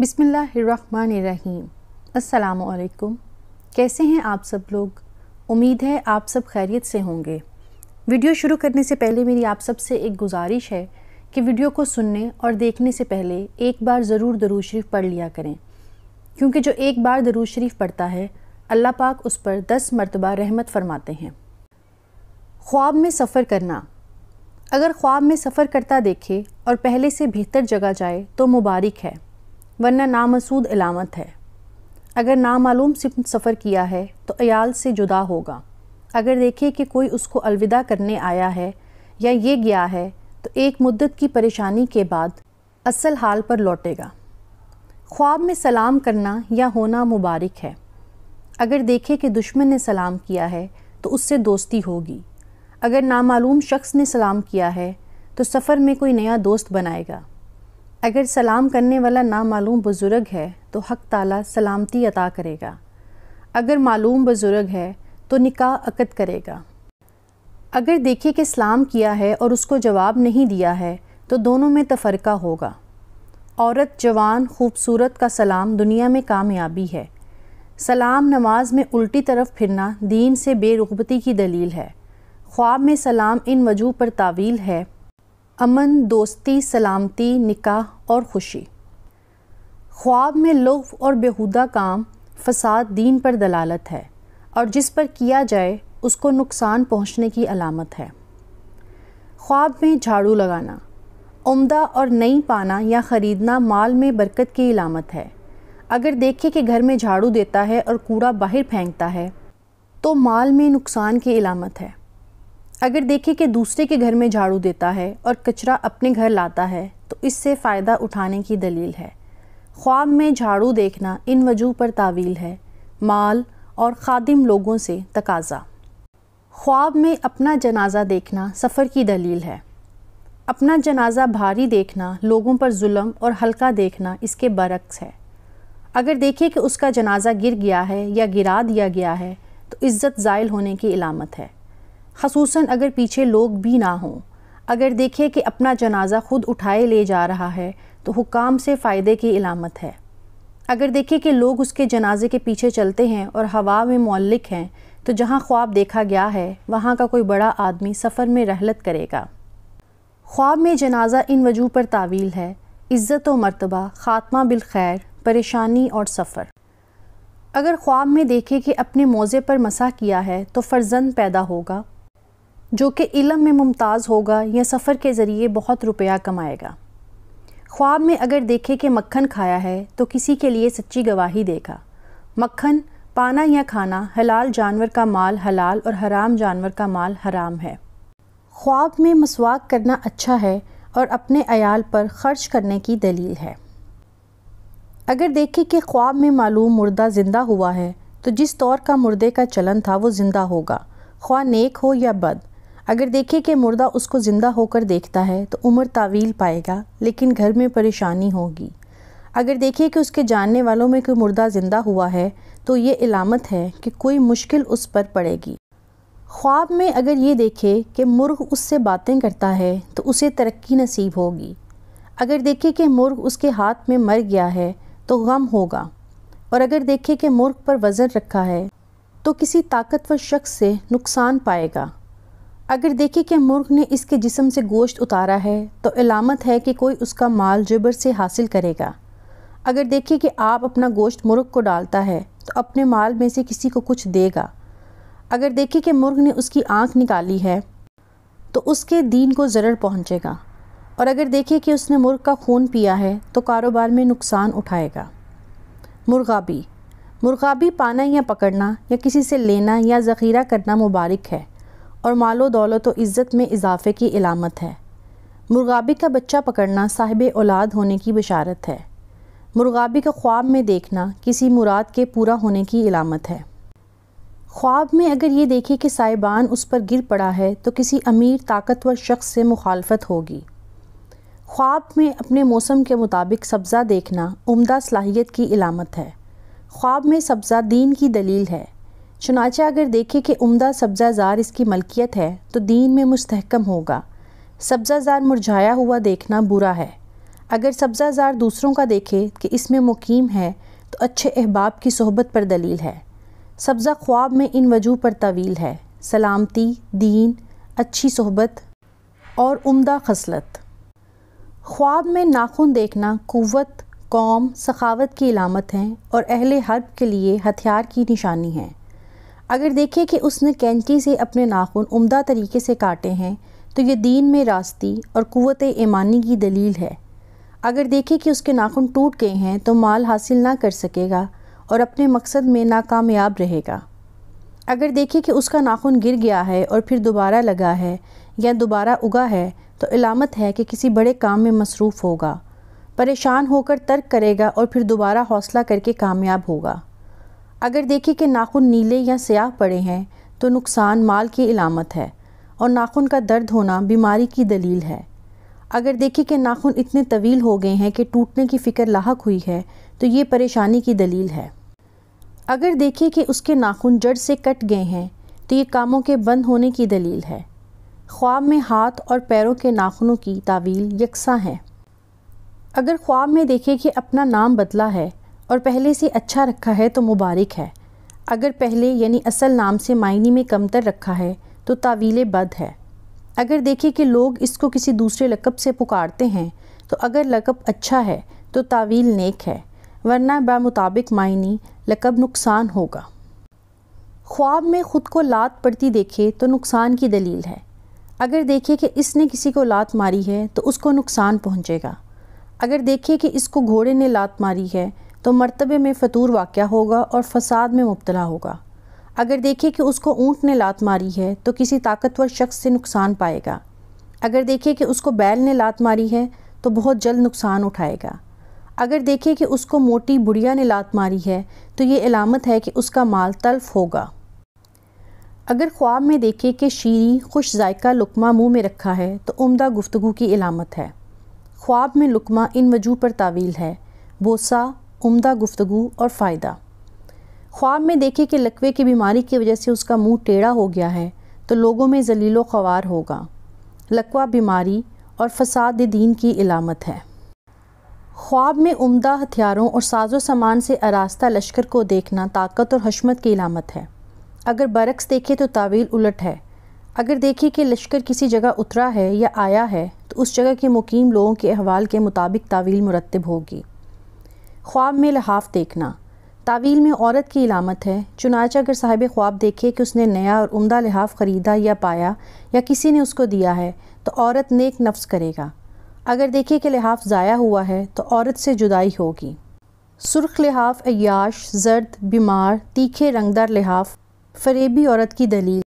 बिसमीम् अल्लाम कैसे हैं आप सब लोग उम्मीद है आप सब खैरियत से होंगे वीडियो शुरू करने से पहले मेरी आप सब से एक गुजारिश है कि वीडियो को सुनने और देखने से पहले एक बार ज़रूर दरूज शरीफ पढ़ लिया करें क्योंकि जो एक बार दरूज शरीफ पढ़ता है अल्लाह पाक उस पर दस मरतबा रहमत फरमाते हैं ख्वाब में सफ़र करना अगर ख्वाब में सफ़र करता देखे और पहले से बेहतर जगह जाए तो मुबारक है वरना नामसूद अलामत है अगर नामालूम सिमत सफ़र किया है तो अयाल से जुदा होगा अगर देखे कि कोई उसको अलविदा करने आया है या ये गया है तो एक मुद्दत की परेशानी के बाद असल हाल पर लौटेगा ख्वाब में सलाम करना या होना मुबारक है अगर देखे कि दुश्मन ने सलाम किया है तो उससे दोस्ती होगी अगर नामालूम शख्स ने सलाम किया है तो सफ़र में कोई नया दोस्त बनाएगा अगर सलाम करने वाला नामालूम बुज़ुर्ग है तो हक ताला सलामती अता करेगा अगर मालूम बुज़ुर्ग है तो निकाह अकद करेगा अगर देखे कि सलाम किया है और उसको जवाब नहीं दिया है तो दोनों में तफरका होगा औरत जवान खूबसूरत का सलाम दुनिया में कामयाबी है सलाम नमाज में उल्टी तरफ फिरना दीन से बेरुखबती की दलील है ख्वाब में सलाम इन वजूह पर तावील है अमन दोस्ती सलामती निकाह और खुशी ख्वाब में लुफ़ और बेहुदा काम फसाद दीन पर दलालत है और जिस पर किया जाए उसको नुकसान पहुंचने की अलामत है ख्वाब में झाड़ू लगाना उम्दा और नई पाना या ख़रीदना माल में बरकत की इलामत है अगर देखे कि घर में झाड़ू देता है और कूड़ा बाहर फेंकता है तो माल में नुकसान की इलामत है अगर देखें कि दूसरे के घर में झाड़ू देता है और कचरा अपने घर लाता है तो इससे फ़ायदा उठाने की दलील है ख्वाब में झाड़ू देखना इन वजू पर तावील है माल और खादिम लोगों से तकाजा ख्वाब में अपना जनाजा देखना सफ़र की दलील है अपना जनाजा भारी देखना लोगों पर जुल्म और हल्का देखना इसके बरक्स है अगर देखिए कि उसका जनाजा गिर गया है या गिरा दिया गया है तो इज़्ज़त ज़ायल होने की इलामत है खसूस अगर पीछे लोग भी ना हों अगर देखे कि अपना जनाजा खुद उठाए ले जा रहा है तो हुकाम से फ़ायदे की इलामत है अगर देखे कि लोग उसके जनाजे के पीछे चलते हैं और हवा में मौलिक हैं तो जहाँ ख्वाब देखा गया है वहाँ का कोई बड़ा आदमी सफ़र में रहलत करेगा ख्वाब में जनाजा इन वजू पर तावील है इज़्ज़त व मरतबा ख़ात्मा बिल खैर परेशानी और सफ़र अगर ख्वाब में देखे कि अपने मोज़े पर मसा किया है तो फर्जंद पैदा होगा जो कि इलम में मुमताज़ होगा या सफ़र के ज़रिए बहुत रुपया कमाएगा ख्वाब में अगर देखे कि मक्खन खाया है तो किसी के लिए सच्ची गवाही देगा मक्खन पाना या खाना हलाल जानवर का माल हलाल और हराम जानवर का माल हराम है ख्वाब में मसवाक करना अच्छा है और अपने अयाल पर ख़र्च करने की दलील है अगर देखे कि ख्वाब में मालूम मुर्दा ज़िंदा हुआ है तो जिस तौर का मुर्दे का चलन था वो ज़िंदा होगा ख्वा नेक हो या बद अगर देखे कि मुर्दा उसको ज़िंदा होकर देखता है तो उम्र तावील पाएगा लेकिन घर में परेशानी होगी अगर देखे कि उसके जानने वालों में कोई मुर्दा ज़िंदा हुआ है तो ये इलामत है कि कोई मुश्किल उस पर पड़ेगी ख्वाब में अगर ये देखे कि मुर्ग उससे बातें करता है तो उसे तरक्की नसीब होगी अगर देखे कि मुर्ग उसके हाथ में मर गया है तो गम होगा और अगर देखे कि मुर्ग पर वज़न रखा है तो किसी ताकतवर शख्स से नुकसान पाएगा अगर देखें कि मुर्ख ने इसके जिसम से गोश्त उतारा है तो अलामत है कि कोई उसका माल जबर से हासिल करेगा अगर देखें कि आप अपना गोश्त मुर्ग को डालता है तो अपने माल में से किसी को कुछ देगा अगर देखें कि मुर्ग ने उसकी आंख निकाली है तो उसके दीन को ज़रूर पहुँचेगा और अगर देखें कि उसने मुर्ग का खून पिया है तो कारोबार में नुकसान उठाएगा मुर्गाबी मुर्गाबी पाना या पकड़ना या किसी से लेना या ज़ख़ीरा करना मुबारक है और मालो दौलत व इज़्ज़त में इजाफे की इलामत है मुर्गाबी का बच्चा पकड़ना साहिब औलाद होने की बशारत है मुर्गाबी का ख्वाब में देखना किसी मुराद के पूरा होने की इलामत है ख्वाब में अगर ये देखे कि साहिबान उस पर गिर पड़ा है तो किसी अमीर ताकतवर शख्स से मुखालफत होगी ख्वाब में अपने मौसम के मुताबिक सब्ज़ा देखना उम्दा सलाहियत की इलामत है ख्वाब में सब्ज़ा दीन की दलील है चुनाचे अगर देखे कि उम्दा सब्ज़ाजार इसकी मलकियत है तो दीन में मुस्तकम होगा सब्ज़ाजार मुरझाया हुआ देखना बुरा है अगर सब्ज़ाजार दूसरों का देखे कि इसमें मुकीम है तो अच्छे अहबाब की सोहबत पर दलील है सब्ज़ा ख्वाब में इन वजू पर तवील है सलामती दीन अच्छी सोहबत और उम्दा खसलत ख्वाब में नाखून देखना क़वत कौम सखावत की अलामत हैं और अहल हर्ब के लिए हथियार की निशानी हैं अगर देखें कि उसने कैंची से अपने नाखून उम्दा तरीके से काटे हैं तो ये दीन में रास्ती और क़वत ईमानी की दलील है अगर देखें कि उसके नाखून टूट गए हैं तो माल हासिल ना कर सकेगा और अपने मकसद में नाकामयाब रहेगा अगर देखें कि उसका नाखून गिर गया है और फिर दोबारा लगा है या दोबारा उगा है तो इलामत है कि किसी बड़े काम में मसरूफ़ होगा परेशान होकर तर्क करेगा और फिर दोबारा हौसला करके कामयाब होगा अगर देखें कि नाखून नीले या स्याह पड़े हैं तो नुकसान माल की इलामत है और नाखून का दर्द होना बीमारी की दलील है अगर देखें कि नाखून इतने तवील हो गए हैं कि टूटने की फ़िक्र लाक हुई है तो ये परेशानी की दलील है अगर देखें कि उसके नाखून जड़ से कट गए हैं तो ये कामों के बंद होने की दलील है ख्वाब में हाथ और पैरों के नाखूनों की तावील यकसा है अगर ख्वाब में देखें कि अपना नाम बदला है और पहले से अच्छा रखा है तो मुबारक है अगर पहले यानी असल नाम से मायने में कमतर रखा है तो तावील बद है अगर देखें कि लोग इसको किसी दूसरे लकब से पुकारते हैं तो अगर लकब अच्छा है तो तावील नेक है वरना बामुताबिक मायनी लकब नुकसान होगा ख्वाब में ख़ुद को लात पड़ती देखे तो नुकसान की दलील है अगर देखे कि इसने किसी को लात मारी है तो उसको नुकसान पहुँचेगा अगर देखे कि इसको घोड़े ने लात मारी है तो मरतबे में फतूर वाक़ होगा और फसाद में मुबतला होगा अगर देखे कि उसको ऊँट ने लात मारी है तो किसी ताकतवर शख्स से नुकसान पाएगा अगर देखे कि उसको बैल ने लात मारी है तो बहुत जल्द नुकसान उठाएगा अगर देखे कि उसको मोटी बुढ़िया ने लात मारी है तो ये अलामत है कि उसका माल तल्फ होगा अगर ख्वाब में देखे कि शीरी खुश जायका लुकमा मुँह में रखा है तो उमदा गुफ्तु की अलामत है ख्वाब में लुकमा इन वजू पर तावील है बोसा उम्दा गुफ्तु और फ़ायदा ख्वाब में देखे कि लकवे की बीमारी की वजह से उसका मुंह टेढ़ा हो गया है तो लोगों में जलीलो ख्वार होगा लकवा बीमारी और फसाद दीन की इलामत है ख्वाब में उम्दा हथियारों और साजो सामान से आरास्ता लश्कर को देखना ताकत और हशमत की इलामत है अगर बरक्स देखे तो तावील उलट है अगर देखे कि लश्कर किसी जगह उतरा है या आया है तो उस जगह के मुकीम लोगों के अहवाल के मुताबिक तावील मुरतब होगी ख्वाब में लिहाफ़ देखना तावील में औरत की इलामत है चुनाच अगर साहिब ख्वाब देखे कि उसने नया और उम्दा लिहाफ ख़रीदा या पाया या किसी ने उसको दिया है तो औरत नेक नफ्स करेगा अगर देखे कि लिहाफ ज़ाया हुआ है तो औरत से जुदाई होगी सुर्ख लिहाफ अयाश जर्द बीमार तीखे रंगदार लिहाफ फरेबी औरत की दलील